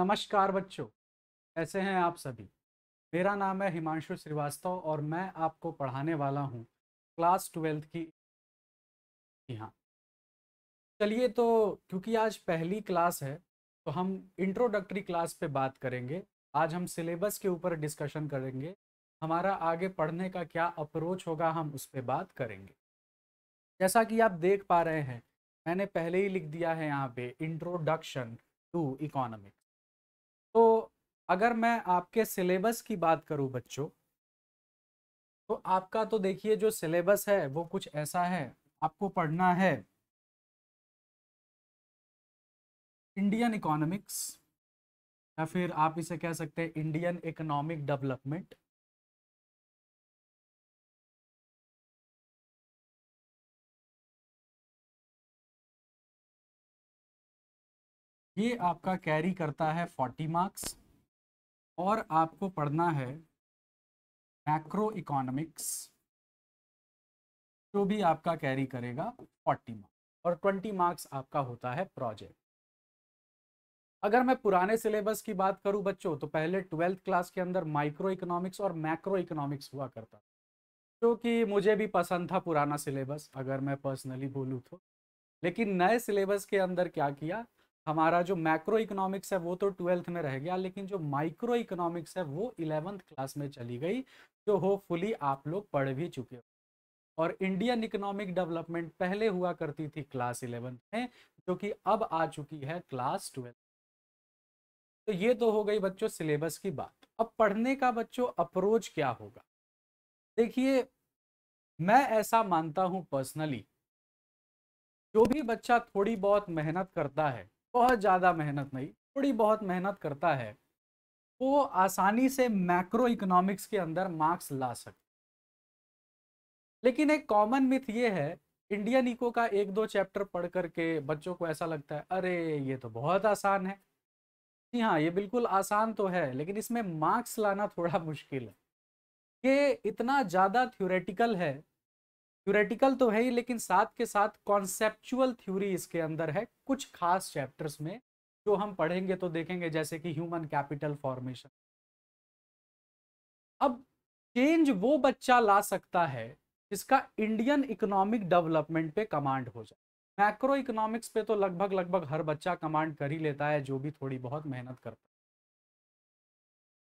नमस्कार बच्चों कैसे हैं आप सभी मेरा नाम है हिमांशु श्रीवास्तव और मैं आपको पढ़ाने वाला हूं क्लास ट्वेल्थ की जी हाँ चलिए तो क्योंकि आज पहली क्लास है तो हम इंट्रोडक्टरी क्लास पे बात करेंगे आज हम सिलेबस के ऊपर डिस्कशन करेंगे हमारा आगे पढ़ने का क्या अप्रोच होगा हम उस पर बात करेंगे जैसा कि आप देख पा रहे हैं मैंने पहले ही लिख दिया है यहाँ पे इंट्रोडक्शन टू इकोनॉमिक अगर मैं आपके सिलेबस की बात करूं बच्चों तो आपका तो देखिए जो सिलेबस है वो कुछ ऐसा है आपको पढ़ना है इंडियन इकोनॉमिक्स या फिर आप इसे कह सकते हैं इंडियन इकोनॉमिक डेवलपमेंट ये आपका कैरी करता है फोर्टी मार्क्स और आपको पढ़ना है मैक्रो इकोनॉमिक्स जो भी आपका कैरी करेगा फोर्टी मार्क्स और ट्वेंटी मार्क्स आपका होता है प्रोजेक्ट अगर मैं पुराने सिलेबस की बात करूं बच्चों तो पहले ट्वेल्थ क्लास के अंदर माइक्रो इकोनॉमिक्स और मैक्रो इकोनॉमिक्स हुआ करता क्योंकि मुझे भी पसंद था पुराना सिलेबस अगर मैं पर्सनली बोलूँ तो लेकिन नए सिलेबस के अंदर क्या किया हमारा जो मैक्रो इकोनॉमिक्स है वो तो ट्वेल्थ में रह गया लेकिन जो माइक्रो इकोनॉमिक्स है वो इलेवंथ क्लास में चली गई जो होपफुली आप लोग पढ़ भी चुके हो और इंडियन इकोनॉमिक डेवलपमेंट पहले हुआ करती थी क्लास इलेवेंथ में जो कि अब आ चुकी है क्लास ट्वेल्थ तो ये तो हो गई बच्चों सिलेबस की बात अब पढ़ने का बच्चों अप्रोच क्या होगा देखिए मैं ऐसा मानता हूं पर्सनली जो भी बच्चा थोड़ी बहुत मेहनत करता है बहुत ज़्यादा मेहनत नहीं थोड़ी बहुत मेहनत करता है वो आसानी से मैक्रो इकोनॉमिक्स के अंदर मार्क्स ला सकते लेकिन एक कॉमन मिथ ये है इंडियन इको का एक दो चैप्टर पढ़ करके बच्चों को ऐसा लगता है अरे ये तो बहुत आसान है जी हाँ ये बिल्कुल आसान तो है लेकिन इसमें मार्क्स लाना थोड़ा मुश्किल है ये इतना ज़्यादा थ्योरेटिकल है थ्योरेटिकल तो है ही लेकिन साथ के साथ कॉन्सेप्चुअल थ्योरी इसके अंदर है कुछ खास चैप्टर्स में जो हम पढ़ेंगे तो देखेंगे जैसे कि ह्यूमन कैपिटल फॉर्मेशन अब चेंज वो बच्चा ला सकता है जिसका इंडियन इकोनॉमिक डेवलपमेंट पे कमांड हो जाए मैक्रो इकोनॉमिक्स पे तो लगभग लगभग हर बच्चा कमांड कर ही लेता है जो भी थोड़ी बहुत मेहनत करता है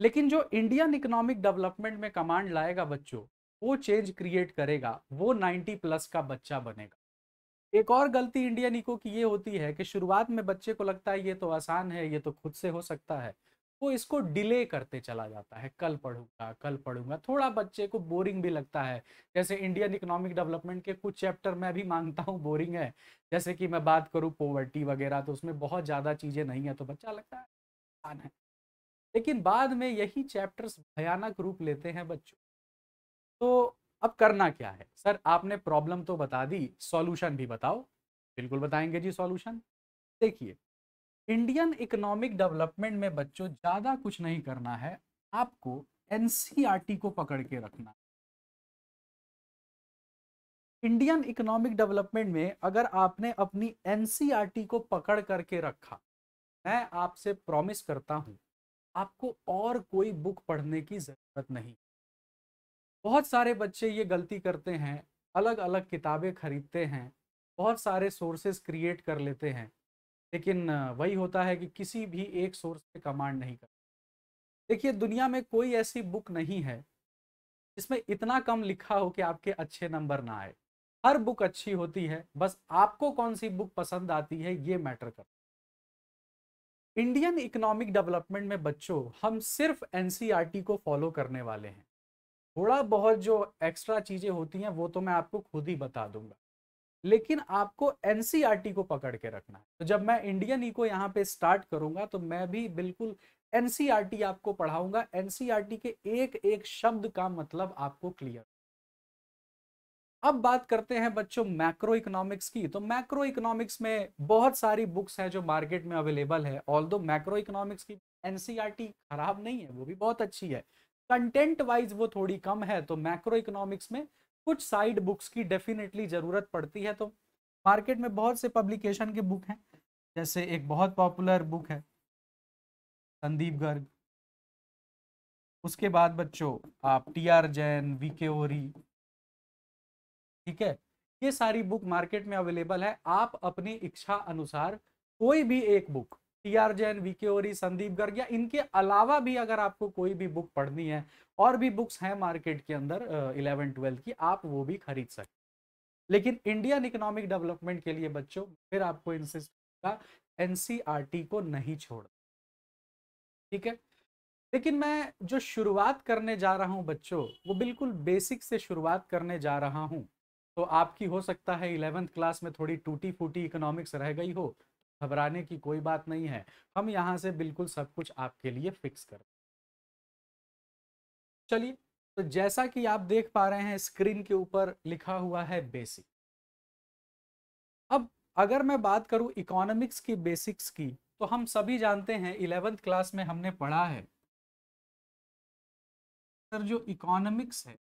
लेकिन जो इंडियन इकोनॉमिक डेवलपमेंट में कमांड लाएगा बच्चों वो चेंज क्रिएट करेगा वो 90 प्लस का बच्चा बनेगा एक और गलती इंडियन इको की ये होती है कि शुरुआत में बच्चे को लगता है ये तो आसान है ये तो खुद से हो सकता है वो इसको डिले करते चला जाता है कल पढ़ूंगा कल पढ़ूंगा थोड़ा बच्चे को बोरिंग भी लगता है जैसे इंडियन इकोनॉमिक डेवलपमेंट के कुछ चैप्टर मैं भी मांगता हूँ बोरिंग है जैसे कि मैं बात करूँ पोवर्टी वगैरह तो उसमें बहुत ज़्यादा चीज़ें नहीं है तो बच्चा लगता है आसान है लेकिन बाद में यही चैप्टर्स भयानक रूप लेते हैं बच्चों तो अब करना क्या है सर आपने प्रॉब्लम तो बता दी सॉल्यूशन भी बताओ बिल्कुल बताएंगे जी सॉल्यूशन देखिए इंडियन इकोनॉमिक डेवलपमेंट में बच्चों ज़्यादा कुछ नहीं करना है आपको एन को पकड़ के रखना इंडियन इकोनॉमिक डेवलपमेंट में अगर आपने अपनी एन को पकड़ करके रखा मैं आपसे प्रॉमिस करता हूँ आपको और कोई बुक पढ़ने की ज़रूरत नहीं बहुत सारे बच्चे ये गलती करते हैं अलग अलग किताबें खरीदते हैं बहुत सारे सोर्सेज क्रिएट कर लेते हैं लेकिन वही होता है कि किसी भी एक सोर्स पे कमांड नहीं करते देखिए दुनिया में कोई ऐसी बुक नहीं है जिसमें इतना कम लिखा हो कि आपके अच्छे नंबर ना आए हर बुक अच्छी होती है बस आपको कौन सी बुक पसंद आती है ये मैटर कर इंडियन इकोनॉमिक डेवलपमेंट में बच्चों हम सिर्फ एनसीईआरटी को फॉलो करने वाले हैं थोड़ा बहुत जो एक्स्ट्रा चीज़ें होती हैं वो तो मैं आपको खुद ही बता दूंगा लेकिन आपको एनसीआरटी e को पकड़ के रखना है तो जब मैं इंडियन ईको यहाँ पे स्टार्ट करूंगा तो मैं भी बिल्कुल एनसीआरटी e आपको पढ़ाऊंगा एनसीआरटी e के एक एक शब्द का मतलब आपको क्लियर अब बात करते हैं बच्चों मैक्रो इकोनॉमिक्स की तो मैक्रो इकोनॉमिक्स में बहुत सारी बुक्स है जो मार्केट में अवेलेबल है ऑल दो मैक्रो इकोनॉमिक्स की एनसीआरटी खराब नहीं है वो भी बहुत अच्छी है कंटेंट वाइज वो थोड़ी कम है तो मैक्रो इकोनॉमिक्स में कुछ साइड बुक्स की डेफिनेटली ज़रूरत पड़ती है तो मार्केट में बहुत से पब्लिकेशन के बुक हैं जैसे एक बहुत पॉपुलर बुक है संदीप गर्ग उसके बाद बच्चों आप T R Jain V K ओरी ठीक है ये सारी बुक मार्केट में अवेलेबल है आप अपनी इच्छा अनुसार कोई भी एक book T R Jain V K Ohri Sandeep Garg या इनके अलावा भी अगर आपको कोई भी बुक पढ़नी है और भी बुक्स हैं मार्केट के अंदर इलेवन ट्वेल्थ की आप वो भी खरीद सकते लेकिन इंडियन इकोनॉमिक डेवलपमेंट के लिए बच्चों फिर आपको इंसिस्ट का एनसीईआरटी को नहीं छोड़ ठीक है लेकिन मैं जो शुरुआत करने जा रहा हूं बच्चों वो बिल्कुल बेसिक से शुरुआत करने जा रहा हूं तो आपकी हो सकता है इलेवेंथ क्लास में थोड़ी टूटी फूटी इकोनॉमिक्स रह गई हो घबराने की कोई बात नहीं है हम यहाँ से बिल्कुल सब कुछ आपके लिए फिक्स कर चलिए तो जैसा कि आप देख पा रहे हैं स्क्रीन के ऊपर लिखा हुआ है बेसिक अब अगर मैं बात करूं इकोनॉमिक्स की बेसिक्स की तो हम सभी जानते हैं इलेवेंथ क्लास में हमने पढ़ा है सर जो इकोनॉमिक्स है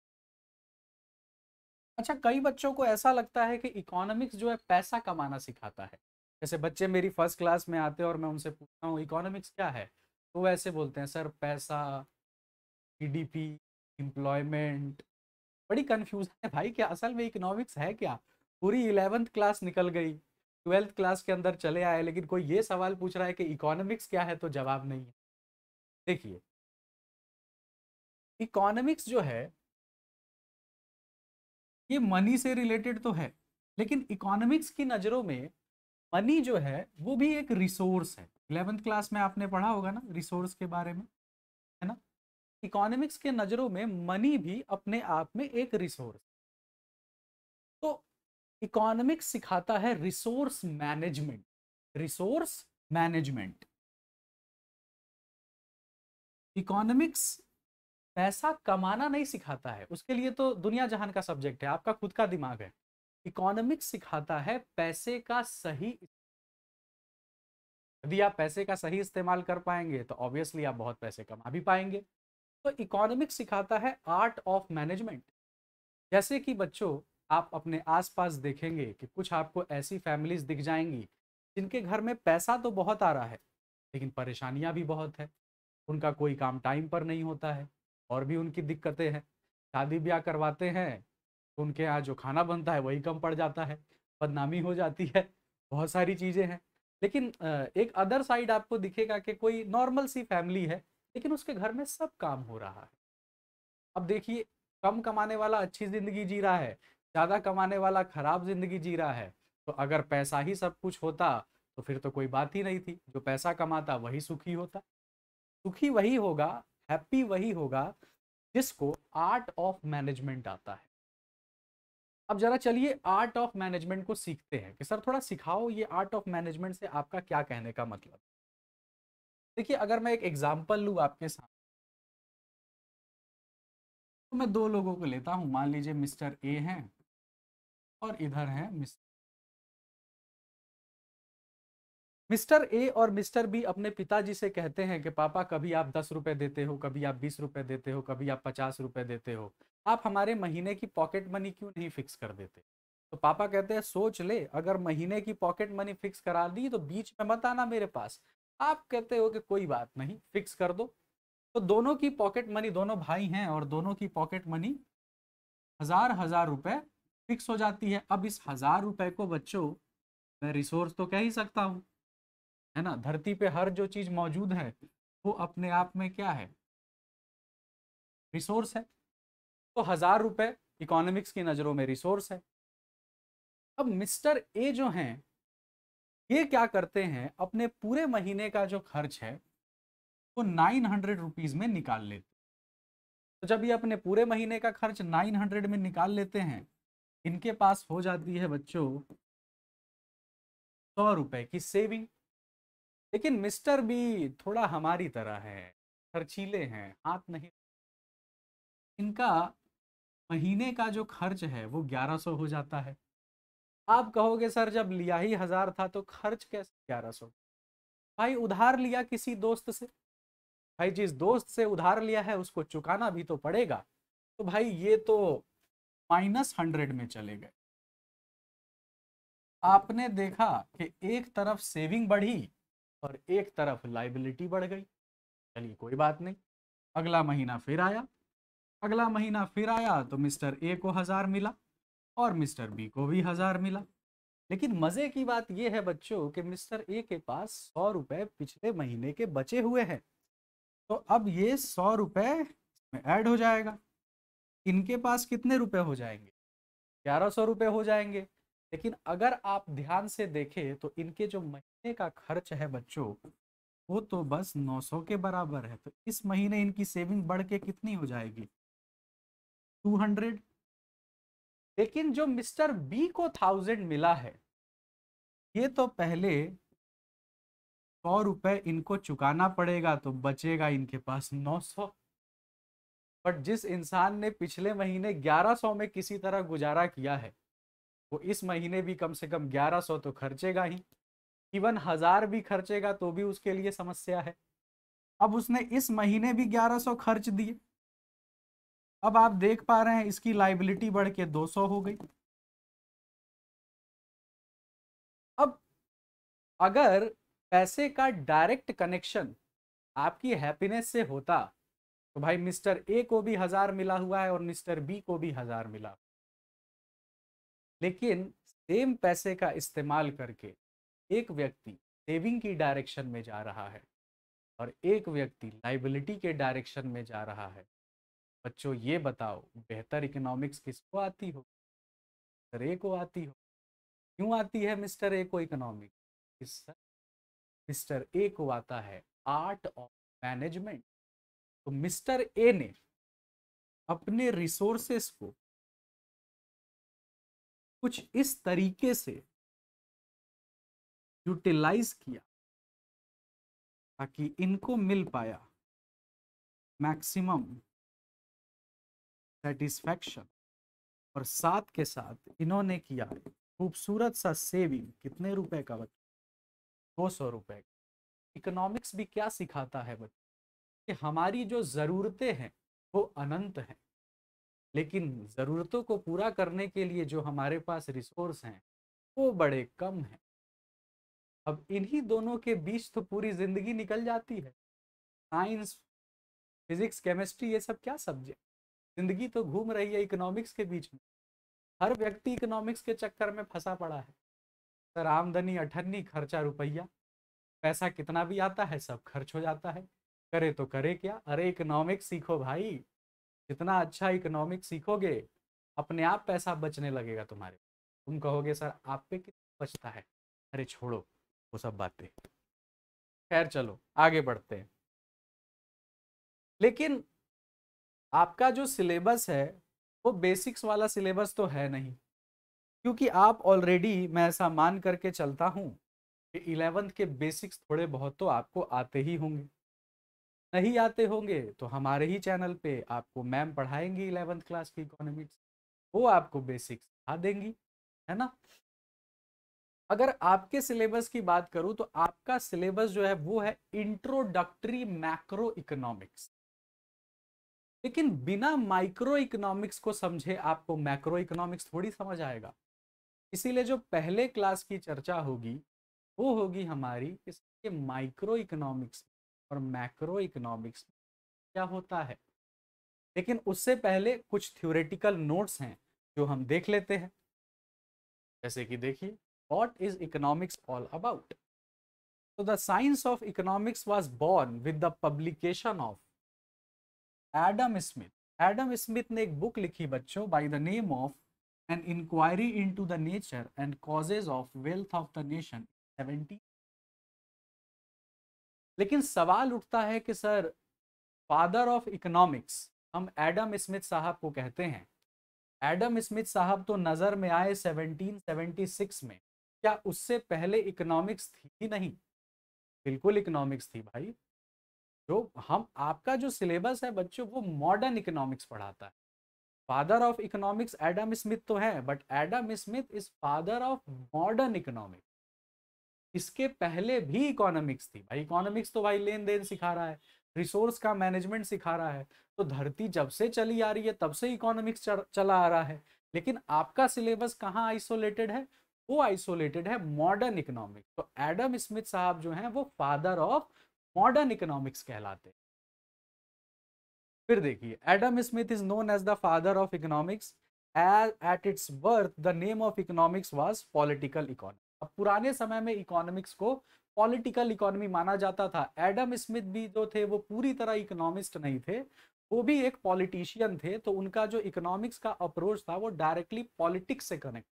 अच्छा कई बच्चों को ऐसा लगता है कि इकोनॉमिक्स जो है पैसा कमाना सिखाता है जैसे बच्चे मेरी फर्स्ट क्लास में आते हैं और मैं उनसे पूछता हूँ इकोनॉमिक्स क्या है तो ऐसे बोलते हैं सर पैसा जीडीपी एम्प्लॉयमेंट बड़ी कन्फ्यूज है भाई क्या असल में इकोनॉमिक्स है क्या पूरी इलेवेंथ क्लास निकल गई ट्वेल्थ क्लास के अंदर चले आए लेकिन कोई ये सवाल पूछ रहा है कि इकोनॉमिक्स क्या है तो जवाब नहीं है देखिए इकोनॉमिक्स जो है ये मनी से रिलेटेड तो है लेकिन इकोनॉमिक्स की नज़रों में मनी जो है वो भी एक रिसोर्स है इलेवेंथ क्लास में आपने पढ़ा होगा ना रिसोर्स के बारे में है ना इकोनॉमिक्स के नज़रों में मनी भी अपने आप में एक रिसोर्स तो इकोनॉमिक्स सिखाता है resource management resource management economics पैसा कमाना नहीं सिखाता है उसके लिए तो दुनिया जहान का सब्जेक्ट है आपका खुद का दिमाग है इकोनॉमिक्स सिखाता है पैसे का सही यदि आप पैसे का सही इस्तेमाल कर पाएंगे तो ऑब्वियसली आप बहुत पैसे कमा भी पाएंगे तो इकोनॉमिक्स सिखाता है आर्ट ऑफ मैनेजमेंट जैसे कि बच्चों आप अपने आसपास देखेंगे कि कुछ आपको ऐसी फैमिलीज दिख जाएंगी जिनके घर में पैसा तो बहुत आ रहा है लेकिन परेशानियां भी बहुत है उनका कोई काम टाइम पर नहीं होता है और भी उनकी दिक्कतें हैं शादी ब्याह करवाते हैं तो उनके यहाँ जो खाना बनता है वही कम पड़ जाता है बदनामी हो जाती है बहुत सारी चीज़ें हैं लेकिन एक अदर साइड आपको दिखेगा कि कोई नॉर्मल सी फैमिली है लेकिन उसके घर में सब काम हो रहा है अब देखिए कम कमाने वाला अच्छी ज़िंदगी जी रहा है ज़्यादा कमाने वाला खराब ज़िंदगी जी रहा है तो अगर पैसा ही सब कुछ होता तो फिर तो कोई बात ही नहीं थी जो पैसा कमाता वही सुखी होता सुखी वही होगा हैप्पी वही होगा जिसको आर्ट ऑफ मैनेजमेंट आता है अब जरा चलिए आर्ट ऑफ मैनेजमेंट को सीखते हैं कि सर थोड़ा सिखाओ ये आर्ट ऑफ मैनेजमेंट से आपका क्या कहने का मतलब देखिए अगर मैं एक एग्जाम्पल लूँ आपके साथ तो मैं दो लोगों को लेता हूँ मान लीजिए मिस्टर ए हैं और इधर है मिस्टर मिस्टर ए और मिस्टर बी अपने पिताजी से कहते हैं कि पापा कभी आप दस रुपए देते हो कभी आप बीस रुपए देते हो कभी आप पचास रुपए देते हो आप हमारे महीने की पॉकेट मनी क्यों नहीं फिक्स कर देते तो पापा कहते हैं सोच ले अगर महीने की पॉकेट मनी फिक्स करा दी तो बीच में मत आना मेरे पास आप कहते हो कि कोई बात नहीं फिक्स कर दो तो दोनों की पॉकेट मनी दोनों भाई हैं और दोनों की पॉकेट मनी हजार हजार रुपए फिक्स हो जाती है अब इस हजार रुपए को बच्चों मैं रिसोर्स तो कह ही सकता हूँ है ना धरती पे हर जो चीज मौजूद है वो अपने आप में क्या है रिसोर्स है तो हजार रुपए इकोनॉमिक्स की नज़रों में रिसोर्स है अब मिस्टर ए जो हैं ये क्या करते हैं अपने पूरे महीने का जो खर्च है वो नाइन हंड्रेड रुपीज़ में निकाल लेते तो जब ये अपने पूरे महीने का खर्च नाइन हंड्रेड में निकाल लेते हैं इनके पास हो जाती है बच्चों सौ रुपए की सेविंग लेकिन मिस्टर बी थोड़ा हमारी तरह है खर्चीले हैं हाथ नहीं इनका महीने का जो खर्च है वो ग्यारह सौ हो जाता है आप कहोगे सर जब लिया ही हजार था तो खर्च कैसे ग्यारह सौ भाई उधार लिया किसी दोस्त से भाई जिस दोस्त से उधार लिया है उसको चुकाना भी तो पड़ेगा तो भाई ये तो माइनस हंड्रेड में चले गए आपने देखा कि एक तरफ सेविंग बढ़ी और एक तरफ लाइबिलिटी बढ़ गई चलिए कोई बात नहीं अगला महीना फिर आया अगला महीना फिर आया तो मिस्टर ए को हज़ार मिला और मिस्टर बी को भी हज़ार मिला लेकिन मज़े की बात यह है बच्चों कि मिस्टर ए के पास सौ रुपये पिछले महीने के बचे हुए हैं तो अब ये सौ रुपये इसमें ऐड हो जाएगा इनके पास कितने रुपए हो जाएंगे ग्यारह सौ रुपये हो जाएंगे लेकिन अगर आप ध्यान से देखें तो इनके जो महीने का खर्च है बच्चों वो तो बस 900 के बराबर है तो इस महीने इनकी सेविंग बढ़ के कितनी हो जाएगी 200 लेकिन जो मिस्टर बी को थाउजेंड मिला है ये तो पहले सौ रुपये इनको चुकाना पड़ेगा तो बचेगा इनके पास नौ सौ बट जिस इंसान ने पिछले महीने ग्यारह सौ में किसी तरह गुजारा किया है वो इस महीने भी कम से कम ग्यारह सौ तो खर्चेगा ही इवन हजार भी खर्चेगा तो भी उसके लिए समस्या है अब उसने इस महीने भी ग्यारह सौ खर्च दिए अब आप देख पा रहे हैं इसकी लाइबिलिटी बढ़ के दो सौ हो गई अब अगर पैसे का डायरेक्ट कनेक्शन आपकी हैप्पीनेस से होता तो भाई मिस्टर ए को भी हजार मिला हुआ है और मिस्टर बी को भी हजार मिला लेकिन सेम पैसे का इस्तेमाल करके एक व्यक्ति सेविंग की डायरेक्शन में जा रहा है और एक व्यक्ति लाइबिलिटी के डायरेक्शन में जा रहा है बच्चों ये बताओ बेहतर इकोनॉमिक्स किसको आती हो मिस्टर ए को आती हो क्यों आती है मिस्टर ए को इकोनॉमिक्स मिस्टर ए को आता है आर्ट ऑफ मैनेजमेंट तो मिस्टर ए ने अपने रिसोर्सेस को कुछ इस तरीके से यूटिलाइज किया ताकि इनको मिल पाया मैक्सिमम सेटिस्फैक्शन और साथ के साथ इन्होंने किया खूबसूरत सा सेविंग कितने रुपए का बच्चा दो सौ रुपए का इकोनॉमिक्स भी क्या सिखाता है बच्चे कि हमारी जो ज़रूरतें हैं वो अनंत हैं लेकिन ज़रूरतों को पूरा करने के लिए जो हमारे पास रिसोर्स हैं वो बड़े कम हैं अब इन्हीं दोनों के बीच तो पूरी ज़िंदगी निकल जाती है साइंस फिजिक्स केमिस्ट्री ये सब क्या सब्जेक्ट ज़िंदगी तो घूम रही है इकोनॉमिक्स के बीच में हर व्यक्ति इकोनॉमिक्स के चक्कर में फंसा पड़ा है सर आमदनी अठन्नी खर्चा रुपया पैसा कितना भी आता है सब खर्च हो जाता है करे तो करे क्या अरे इकोनॉमिक्स सीखो भाई जितना अच्छा इकोनॉमिक सीखोगे अपने आप पैसा बचने लगेगा तुम्हारे तुम कहोगे सर आप पे कितना बचता है अरे छोड़ो वो सब बातें खैर चलो आगे बढ़ते हैं लेकिन आपका जो सिलेबस है वो बेसिक्स वाला सिलेबस तो है नहीं क्योंकि आप ऑलरेडी मैं ऐसा मान करके चलता हूँ कि इलेवेंथ के बेसिक्स थोड़े बहुत तो आपको आते ही होंगे नहीं आते होंगे तो हमारे ही चैनल पे आपको मैम पढ़ाएंगी इलेवेंथ क्लास की इकोनॉमिक्स वो आपको बेसिक्स सिखा देंगी है ना अगर आपके सिलेबस की बात करूं तो आपका सिलेबस जो है वो है इंट्रोडक्टरी मैक्रो इकोनॉमिक्स लेकिन बिना माइक्रो इकोनॉमिक्स को समझे आपको मैक्रो इकोनॉमिक्स थोड़ी समझ आएगा इसीलिए जो पहले क्लास की चर्चा होगी वो होगी हमारी इसके माइक्रो इकोनॉमिक्स और मैक्रो इकोनॉमिक्स क्या होता है लेकिन उससे पहले कुछ थ्योरेटिकल नोट्स हैं जो हम देख लेते हैं जैसे कि देखिए what is economics all about तो the science of economics was born with the publication of Adam Smith Adam Smith ने एक बुक लिखी बच्चों by the name of an inquiry into the nature and causes of wealth of the nation seventy लेकिन सवाल उठता है कि sir father of economics हम एडम स्मिथ साहब को कहते हैं एडम स्मिथ साहब तो नज़र में आए 1776 में क्या उससे पहले इकोनॉमिक्स थी ही नहीं बिल्कुल इकोनॉमिक्स थी भाई जो हम आपका जो सिलेबस है बच्चों वो मॉडर्न इकोनॉमिक्स पढ़ाता है father of economics Adam Smith तो है but Adam Smith is father of modern economics इसके पहले भी इकोनॉमिक्स थी भाई इकोनॉमिक्स तो भाई लेन देन सिखा रहा है रिसोर्स का मैनेजमेंट सिखा रहा है तो धरती जब से चली आ रही है तब से इकोनॉमिक्स चला आ रहा है लेकिन आपका सिलेबस कहाँ आइसोलेटेड है वो आइसोलेटेड है मॉडर्न इकोनॉमिक्स तो एडम स्मिथ साहब जो हैं वो फादर ऑफ मॉडर्न इकोनॉमिक्स कहलाते हैं फिर देखिए Adam Smith is known as the father of economics as at its birth the name of economics was political economic अब पुराने समय में इकोनॉमिक्स को पॉलिटिकल इकोनॉमी माना जाता था एडम स्मिथ भी जो थे वो पूरी तरह इकोनॉमिस्ट नहीं थे वो भी एक पॉलिटिशियन थे तो उनका जो इकोनॉमिक्स का अप्रोच था वो डायरेक्टली पॉलिटिक्स से कनेक्ट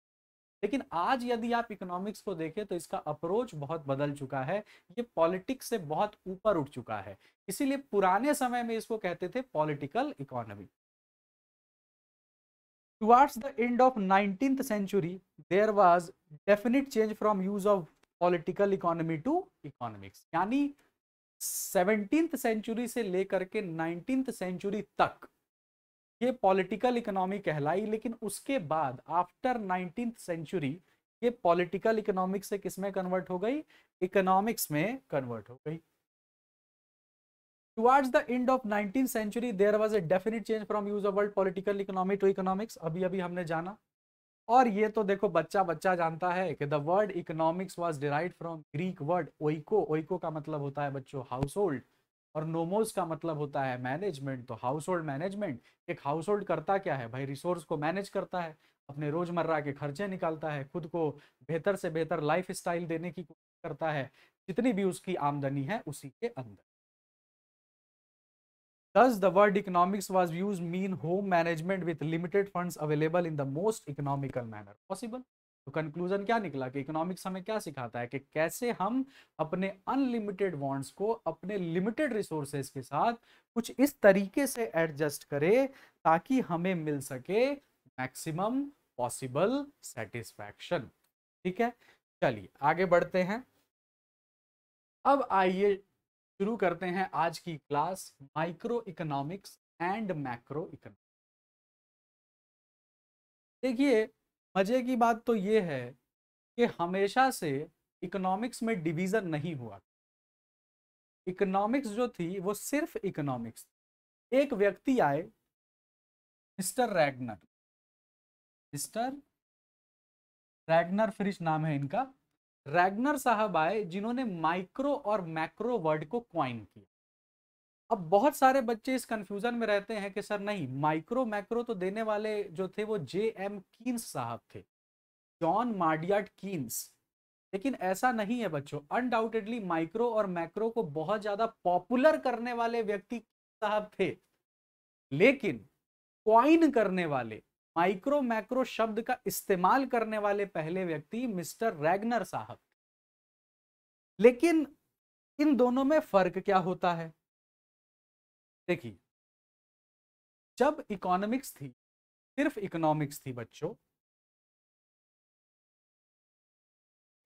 लेकिन आज यदि आप इकोनॉमिक्स को देखें तो इसका अप्रोच बहुत बदल चुका है ये पॉलिटिक्स से बहुत ऊपर उठ चुका है इसीलिए पुराने समय में इसको कहते थे political economy Towards the end of 19th century, there was definite change from use of political economy to economics यानी सेवनटीन्थ सेंचुरी से लेकर के नाइनटीन्थ सेंचुरी तक ये पॉलिटिकल इकोनॉमी कहलाई लेकिन उसके बाद आफ्टर नाइनटीन्थ सेंचुरी ये पॉलिटिकल इकोनॉमिक्स से किस में कन्वर्ट हो गई इकोनॉमिक्स में कन्वर्ट हो गई towards the end of 19th century there was a definite change from use of word political economy to economics अभी अभी हमने जाना और ये तो देखो बच्चा बच्चा जानता है कि the word economics was derive from Greek word oiko oiko का मतलब होता है बच्चों हाउस होल्ड और नोमोस का मतलब होता है मैनेजमेंट तो हाउस होल्ड मैनेजमेंट एक हाउस होल्ड करता क्या है भाई रिसोर्स को मैनेज करता है अपने रोजमर्रा के खर्चे निकालता है खुद को बेहतर से बेहतर लाइफ स्टाइल देने की कोशिश करता है जितनी भी उसकी आमदनी है उसी के अंदर Thus, the word economics was used mean home management with limited funds available in the most economical manner possible. तो कंक्लूजन क्या निकला कि इकोनॉमिक्स हमें क्या सिखाता है कि कैसे हम अपने अनलिमिटेड वांट्स को अपने लिमिटेड रिसोर्सेज के साथ कुछ इस तरीके से एडजस्ट करें ताकि हमें मिल सके मैक्सिमम पॉसिबल सेटिस्फैक्शन ठीक है चलिए आगे बढ़ते हैं अब आइए शुरू करते हैं आज की class microeconomics and macroeconomics देखिए मजे की बात तो ये है कि हमेशा से इकोनॉमिक्स में डिवीज़न नहीं हुआ इकोनॉमिक्स जो थी वो सिर्फ इकोनॉमिक्स एक व्यक्ति आए mister Ragnar mister Ragnar Frisch नाम है इनका रैगनर साहब आए जिन्होंने माइक्रो और मैक्रो वर्ड को क्वाइन किया अब बहुत सारे बच्चे इस कंफ्यूजन में रहते हैं कि सर नहीं माइक्रो मैक्रो तो देने वाले जो थे वो जे एम कीन्स साहब थे जॉन मार्डियाट कीन्स लेकिन ऐसा नहीं है बच्चों अनडाउटेडली माइक्रो और मैक्रो को बहुत ज्यादा पॉपुलर करने वाले व्यक्ति साहब थे लेकिन क्वाइन करने वाले माइक्रो मैक्रो शब्द का इस्तेमाल करने वाले पहले व्यक्ति मिस्टर रैगनर साहब लेकिन इन दोनों में फर्क क्या होता है देखिए जब इकोनॉमिक्स थी सिर्फ इकोनॉमिक्स थी बच्चों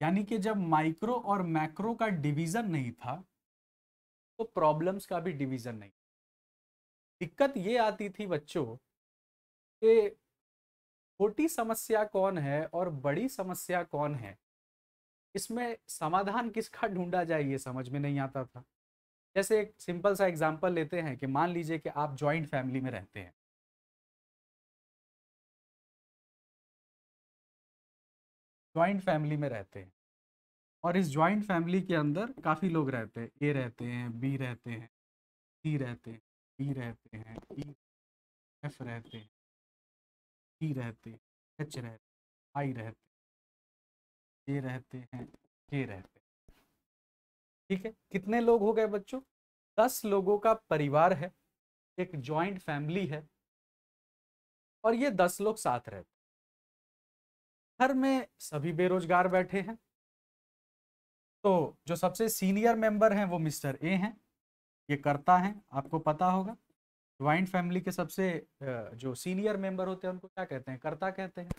यानी कि जब माइक्रो और मैक्रो का डिवीजन नहीं था तो प्रॉब्लम्स का भी डिवीजन नहीं दिक्कत ये आती थी बच्चों कि छोटी समस्या कौन है और बड़ी समस्या कौन है इसमें समाधान किसका ढूंढा जाए ये समझ में नहीं आता था जैसे एक सिंपल सा एग्जाम्पल लेते हैं कि मान लीजिए कि आप ज्वाइंट फैमिली में रहते हैं ज्वाइंट फैमिली में रहते हैं और इस ज्वाइंट फैमिली के अंदर काफ़ी लोग रहते हैं ए रहते हैं बी रहते हैं सी रहते हैं डी रहते हैं ई एफ रहते हैं टी रहते एच रहते आई रहते ए रहते हैं के रहते ठीक है कितने लोग हो गए बच्चों दस लोगों का परिवार है एक जॉइंट फैमिली है और ये दस लोग साथ रहते घर में सभी बेरोजगार बैठे हैं तो जो सबसे सीनियर मेंबर हैं वो मिस्टर ए हैं ये करता है आपको पता होगा ज्वाइंट फैमिली के सबसे जो सीनियर मेंबर होते हैं उनको क्या कहते हैं कर्ता कहते हैं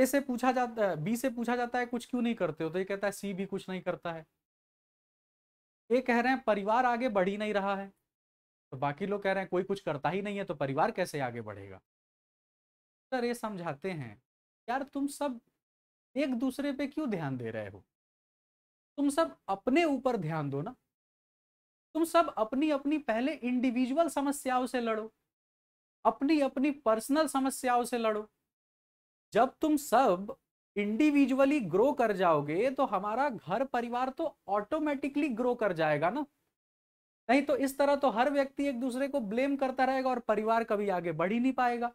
ए से पूछा जाता है बी से पूछा जाता है कुछ क्यों नहीं करते हो तो ये कहता है सी भी कुछ नहीं करता है ये कह रहे हैं परिवार आगे बढ़ ही नहीं रहा है तो बाकी लोग कह रहे हैं कोई कुछ करता ही नहीं है तो परिवार कैसे आगे बढ़ेगा सर ये समझाते हैं यार तुम सब एक दूसरे पे क्यों ध्यान दे रहे हो तुम सब अपने ऊपर ध्यान दो ना तुम सब अपनी अपनी पहले इंडिविजुअल समस्याओं से लड़ो अपनी अपनी पर्सनल समस्याओं से लड़ो जब तुम सब इंडिविजुअली ग्रो कर जाओगे तो हमारा घर परिवार तो ऑटोमेटिकली ग्रो कर जाएगा ना नहीं तो इस तरह तो हर व्यक्ति एक दूसरे को ब्लेम करता रहेगा और परिवार कभी आगे बढ़ ही नहीं पाएगा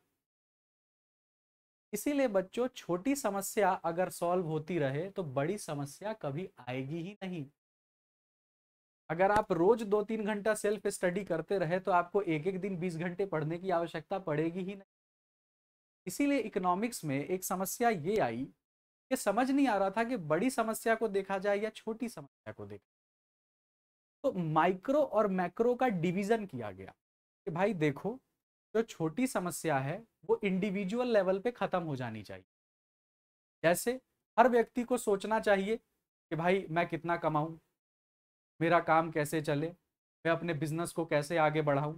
इसीलिए बच्चों छोटी समस्या अगर सॉल्व होती रहे तो बड़ी समस्या कभी आएगी ही नहीं अगर आप रोज दो तीन घंटा सेल्फ स्टडी करते रहे तो आपको एक एक दिन बीस घंटे पढ़ने की आवश्यकता पड़ेगी ही नहीं इसीलिए इकोनॉमिक्स में एक समस्या ये आई कि समझ नहीं आ रहा था कि बड़ी समस्या को देखा जाए या छोटी समस्या को देखा तो माइक्रो और मैक्रो का डिवीजन किया गया कि भाई देखो जो छोटी समस्या है वो इंडिविजुअल लेवल पे खत्म हो जानी चाहिए जैसे हर व्यक्ति को सोचना चाहिए कि भाई मैं कितना कमाऊं मेरा काम कैसे चले मैं अपने बिजनेस को कैसे आगे बढ़ाऊँ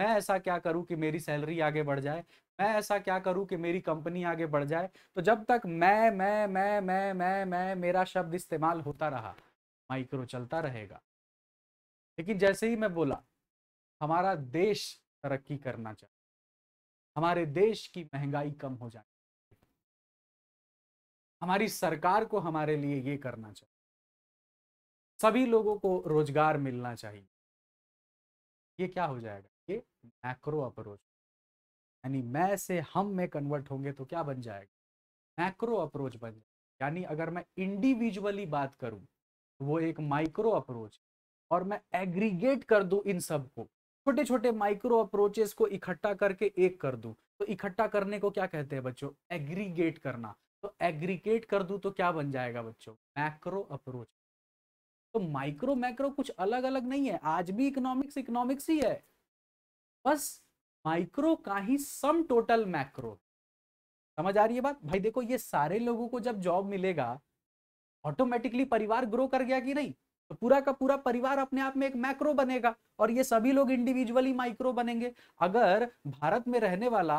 मैं ऐसा क्या करूँ कि मेरी सैलरी आगे बढ़ जाए मैं ऐसा क्या करूँ कि मेरी कंपनी आगे बढ़ जाए तो जब तक मैं मैं मैं मैं मैं मैं मेरा शब्द इस्तेमाल होता रहा माइक्रो चलता रहेगा लेकिन जैसे ही मैं बोला हमारा देश तरक्की करना चाहिए हमारे देश की महंगाई कम हो जाए हमारी सरकार को हमारे लिए ये करना चाहिए सभी लोगों को रोजगार मिलना चाहिए ये क्या हो जाएगा ये मैक्रो अप्रोच यानी मैं से हम में कन्वर्ट होंगे तो क्या बन जाएगा मैक्रो अप्रोच बन जाएगा यानी अगर मैं इंडिविजुअली बात करूं तो वो एक माइक्रो अप्रोच और मैं एग्रीगेट कर दूं इन सबको छोटे छोटे माइक्रो अप्रोचेस को इकट्ठा करके एक कर दूं तो इकट्ठा करने को क्या कहते हैं बच्चों एग्रीगेट करना तो एग्रीगेट कर दूं तो क्या बन जाएगा बच्चों मैक्रो अप्रोच तो माइक्रो मैक्रो कुछ अलग अलग नहीं है आज भी इकोनॉमिक्स इकोनॉमिक्स ही है बस माइक्रो का ही सम टोटल मैक्रो समझ आ रही है बात भाई देखो ये सारे लोगों को जब जॉब मिलेगा ऑटोमेटिकली परिवार ग्रो कर गया कि नहीं तो पूरा का पूरा परिवार अपने आप में एक मैक्रो बनेगा और ये सभी लोग इंडिविजुअली माइक्रो बनेंगे अगर भारत में रहने वाला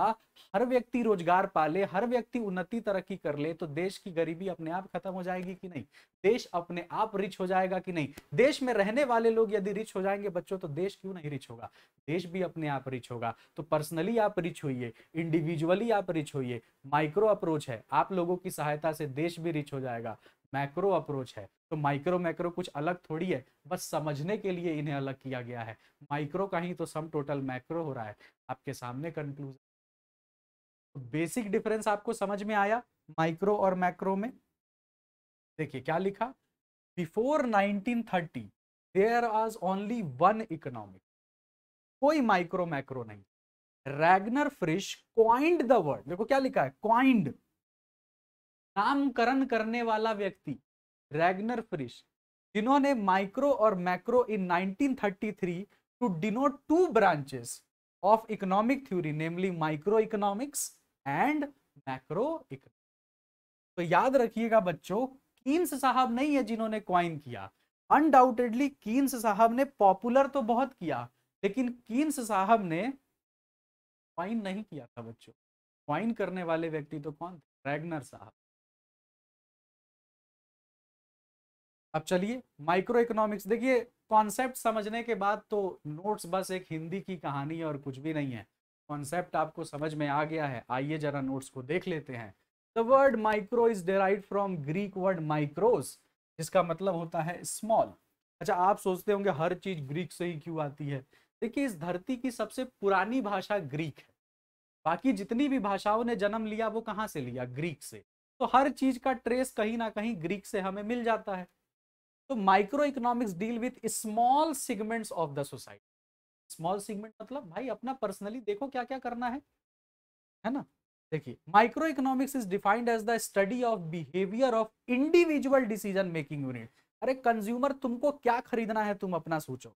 हर व्यक्ति रोजगार पाले हर व्यक्ति उन्नति तरक्की कर ले तो देश की गरीबी अपने आप खत्म हो जाएगी कि नहीं देश अपने आप रिच हो जाएगा कि नहीं देश में रहने वाले लोग यदि रिच हो जाएंगे बच्चों तो देश क्यों नहीं रिच होगा देश भी अपने आप रिच होगा तो पर्सनली आप रिच होइए इंडिविजुअली आप रिच होइए माइक्रो अप्रोच है आप लोगों की सहायता से देश भी रिच हो जाएगा मैक्रो अप्रोच है तो माइक्रो मैक्रो कुछ अलग थोड़ी है बस समझने के लिए इन्हें अलग किया गया है माइक्रो का ही तो सम टोटल मैक्रो हो रहा है आपके सामने कंक्लूजन तो बेसिक डिफरेंस आपको समझ में आया माइक्रो और मैक्रो में देखिए क्या लिखा बिफोर 1930 देयर आज ओनली वन इकोनॉमिक कोई माइक्रो मैक्रो नहीं Ragnar Frisch coined the word देखो क्या लिखा है क्वाइंड नामकरण करने वाला व्यक्ति रैगनर फ्रिश जिन्होंने माइक्रो और macro in 1933 to denote two branches of economic theory namely microeconomics and macroeconomics तो याद रखिएगा बच्चों कीन्स साहब नहीं है जिन्होंने क्वाइन किया अनडाउटेडली कीन्स साहब ने पॉपुलर तो बहुत किया लेकिन कीन्स साहब ने क्वाइन नहीं किया था बच्चों क्वाइन करने वाले व्यक्ति तो कौन थे रैगनर साहब अब चलिए माइक्रो इकोनॉमिक्स देखिए कॉन्सेप्ट समझने के बाद तो नोट्स बस एक हिंदी की कहानी और कुछ भी नहीं है कॉन्सेप्ट आपको समझ में आ गया है आइए जरा नोट्स को देख लेते हैं the word micro is derive from Greek word mikros जिसका मतलब होता है स्मॉल अच्छा आप सोचते होंगे हर चीज ग्रीक से ही क्यों आती है देखिए इस धरती की सबसे पुरानी भाषा ग्रीक है बाकी जितनी भी भाषाओं ने जन्म लिया वो कहाँ से लिया ग्रीक से तो हर चीज का ट्रेस कहीं ना कहीं ग्रीक से हमें मिल जाता है तो microeconomics deal with small segments of the society small segment मतलब भाई अपना पर्सनली देखो क्या क्या करना है है ना देखिए microeconomics is defined as the study of behaviour of individual decision making unit अरे कंज्यूमर तुमको क्या खरीदना है तुम अपना सोचो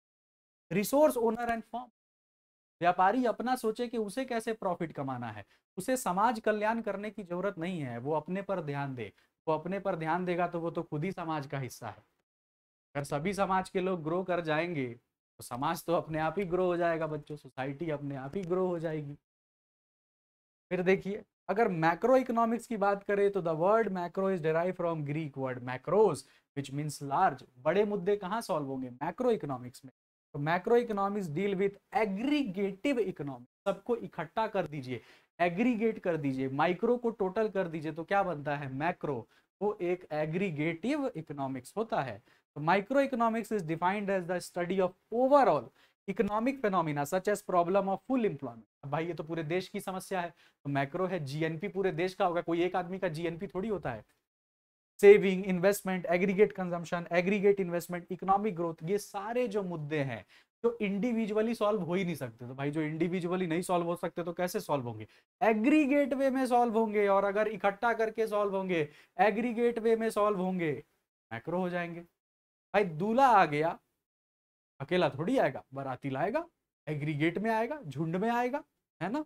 रिसोर्स ओनर एंड फॉर्म व्यापारी अपना सोचे कि उसे कैसे प्रॉफिट कमाना है उसे समाज कल्याण करने की जरूरत नहीं है वो अपने पर ध्यान दे वो अपने पर ध्यान देगा तो वो तो खुद ही समाज का हिस्सा है अगर सभी समाज के लोग ग्रो कर जाएंगे तो समाज तो अपने आप ही ग्रो हो जाएगा बच्चों सोसाइटी अपने आप ही ग्रो हो जाएगी फिर देखिए अगर मैक्रो इकोनॉमिक्स की बात करें तो the word macro is derive from Greek word macros which means large बड़े मुद्दे कहाँ सॉल्व होंगे मैक्रो इकोनॉमिक्स में तो macroeconomics deal with aggregative economic सबको इकट्ठा कर दीजिए एग्रीगेट कर दीजिए माइक्रो को टोटल कर दीजिए तो क्या बनता है मैक्रो वो एक एग्रीगेटिव इकोनॉमिक्स होता है microeconomics is defined as the study of overall economic phenomena such as problem of full employment भाई ये तो पूरे देश की समस्या है तो मैक्रो है जीएनपी पूरे देश का होगा कोई एक आदमी का जीएनपी थोड़ी होता है saving investment aggregate consumption aggregate investment economic growth ये सारे जो मुद्दे हैं जो इंडिविजुअली सॉल्व हो ही नहीं सकते तो भाई जो इंडिविजुअली नहीं सॉल्व हो सकते तो कैसे सॉल्व होंगे एग्रीगेट वे में सॉल्व होंगे और अगर इकट्ठा करके सॉल्व होंगे एग्रीगेट वे में सॉल्व होंगे मैक्रो हो जाएंगे भाई दूल्हा आ गया अकेला थोड़ी आएगा बराती लाएगा एग्रीगेट में आएगा झुंड में आएगा है ना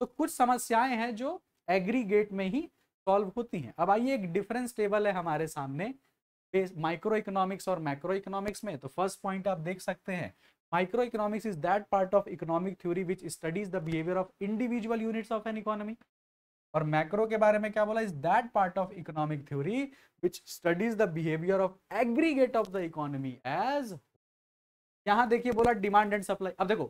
तो कुछ समस्याएं हैं जो एग्रीगेट में ही सॉल्व होती हैं अब आइए एक डिफरेंस टेबल है हमारे सामने माइक्रो इकोनॉमिक्स और मैक्रो इकोनॉमिक्स में तो फर्स्ट पॉइंट आप देख सकते हैं microeconomics is that part of economic theory which studies the behaviour of individual units of an economy और मैक्रो के बारे में क्या बोला is that part of economic theory which studies the behaviour of aggregate of the economy as यहां देखिए बोला demand and supply अब देखो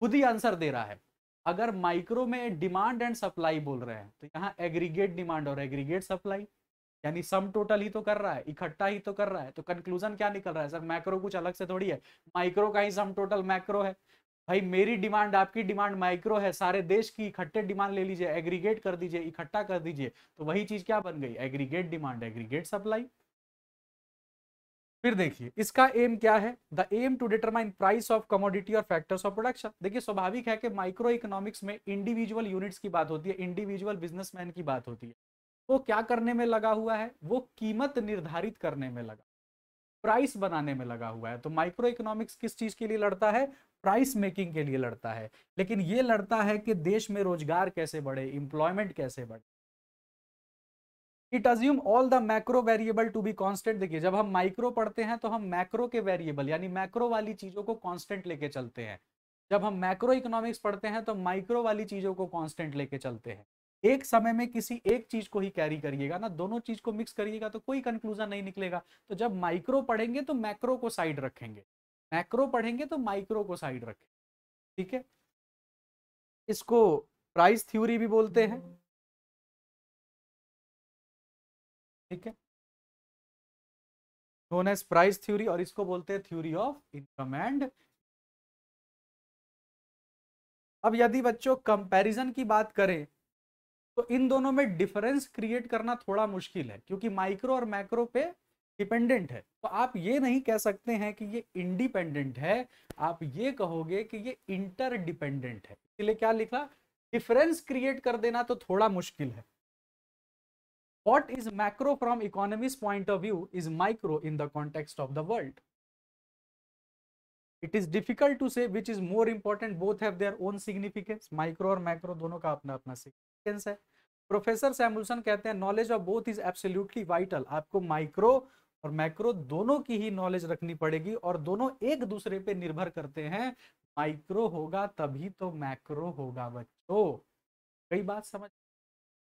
खुद ही आंसर दे रहा है अगर माइक्रो में डिमांड एंड सप्लाई बोल रहे हैं तो यहाँ एग्रीगेट डिमांड और एग्रीगेट सप्लाई यानी सम टोटल ही तो कर रहा है इकट्ठा ही तो कर रहा है तो कंक्लूजन क्या निकल रहा है सर मैक्रो कुछ अलग से थोड़ी है माइक्रो का ही सम टोटल मैक्रो है भाई मेरी डिमांड आपकी डिमांड माइक्रो है सारे देश की इकट्ठे डिमांड ले लीजिए एग्रीगेट कर दीजिए इकट्ठा कर दीजिए तो वही चीज क्या बन गई एग्रीगेट डिमांड एग्रीगेट सप्लाई फिर देखिए इसका एम क्या है the aim to determine price of commodity और फैक्टर्स ऑफ प्रोडक्शन देखिए स्वाभाविक है कि माइक्रो इकोनॉमिक्स में इंडिविजुअल यूनिट्स की बात होती है इंडिविजुअल बिजनेसमैन की बात होती है वो क्या करने में लगा हुआ है वो कीमत निर्धारित करने में लगा प्राइस बनाने में लगा हुआ है तो माइक्रो इकोनॉमिक्स किस चीज के लिए लड़ता है प्राइस मेकिंग के लिए लड़ता है लेकिन ये लड़ता है कि देश में रोजगार कैसे बढ़े इंप्लॉयमेंट कैसे बढ़े it assume all the macro variable to be constant देखिए जब हम माइक्रो पढ़ते हैं तो हम मैक्रो के वेरिएबल यानी मैक्रो वाली चीजों को कांस्टेंट लेके चलते हैं जब हम मैक्रो इकोनॉमिक्स पढ़ते हैं तो माइक्रो वाली चीजों को कांस्टेंट लेके चलते हैं एक समय में किसी एक चीज को ही कैरी करिएगा ना दोनों चीज को मिक्स करिएगा तो कोई कंक्लूजन नहीं निकलेगा तो जब माइक्रो पढ़ेंगे तो मैक्रो को साइड रखेंगे मैक्रो पढ़ेंगे तो माइक्रो को साइड रखें ठीक है इसको प्राइस थ्योरी भी बोलते हैं ठीक है नोन एज प्राइस थ्योरी और इसको बोलते हैं थ्योरी ऑफ इनकम एंड अब यदि बच्चों कंपैरिजन की बात करें तो इन दोनों में डिफरेंस क्रिएट करना थोड़ा मुश्किल है क्योंकि माइक्रो और मैक्रो पे डिपेंडेंट है तो आप ये नहीं कह सकते हैं कि ये इंडिपेंडेंट है आप ये कहोगे कि ये इंटरडिपेंडेंट है इसलिए क्या लिखा डिफरेंस क्रिएट कर देना तो थोड़ा मुश्किल है what is macro from economic point of view is micro in the context of the world it is difficult to say which is more important both have their own significance micro और macro दोनों का अपना अपना significance है professor Samuelson कहते हैं knowledge of both is absolutely vital आपको micro और मैक्रो दोनों की ही नॉलेज रखनी पड़ेगी और दोनों एक दूसरे पे निर्भर करते हैं माइक्रो होगा तभी तो मैक्रो होगा बच्चों कई बात समझ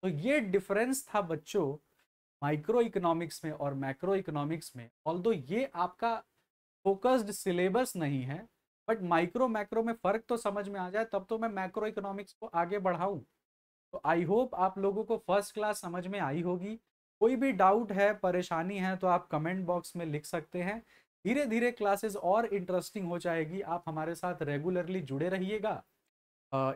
तो ये डिफरेंस था बच्चों माइक्रो इकोनॉमिक्स में और मैक्रो इकोनॉमिक्स में ऑल ये आपका फोकस्ड सिलेबस नहीं है बट माइक्रो मैक्रो में फर्क तो समझ में आ जाए तब तो मैं मैक्रो इकोनॉमिक्स को आगे बढ़ाऊं तो आई होप आप लोगों को फर्स्ट क्लास समझ में आई होगी कोई भी डाउट है परेशानी है तो आप कमेंट बॉक्स में लिख सकते हैं धीरे धीरे क्लासेस और इंटरेस्टिंग हो जाएगी आप हमारे साथ रेगुलरली जुड़े रहिएगा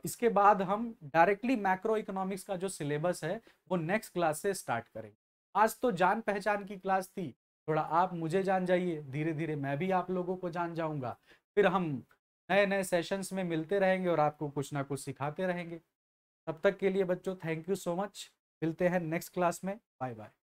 इसके बाद हम डायरेक्टली मैक्रो इकोनॉमिक्स का जो सिलेबस है वो नेक्स्ट क्लास से स्टार्ट करेंगे आज तो जान पहचान की क्लास थी थोड़ा आप मुझे जान जाइए धीरे धीरे मैं भी आप लोगों को जान जाऊंगा फिर हम नए नए सेशंस में मिलते रहेंगे और आपको कुछ ना कुछ सिखाते रहेंगे तब तक के लिए बच्चों थैंक यू सो मच मिलते हैं नेक्स्ट क्लास में बाय बाय